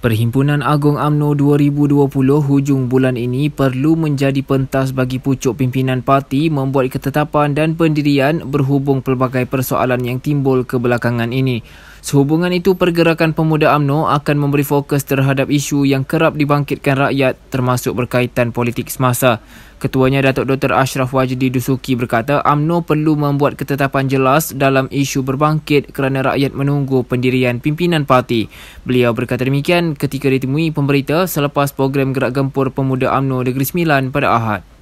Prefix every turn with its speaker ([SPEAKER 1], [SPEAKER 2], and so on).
[SPEAKER 1] Perhimpunan Agong AMNO 2020 hujung bulan ini perlu menjadi pentas bagi pucuk pimpinan parti membuat ketetapan dan pendirian berhubung pelbagai persoalan yang timbul kebelakangan ini. Sehubungan itu pergerakan pemuda AMNO akan memberi fokus terhadap isu yang kerap dibangkitkan rakyat termasuk berkaitan politik semasa. Ketuanya Datuk Dr. Ashraf Wajdi Dusuki berkata AMNO perlu membuat ketetapan jelas dalam isu berbangkit kerana rakyat menunggu pendirian pimpinan parti. Beliau berkata demikian ketika ditemui pemberita selepas program gerak gempur pemuda UMNO Negeri Sembilan pada Ahad.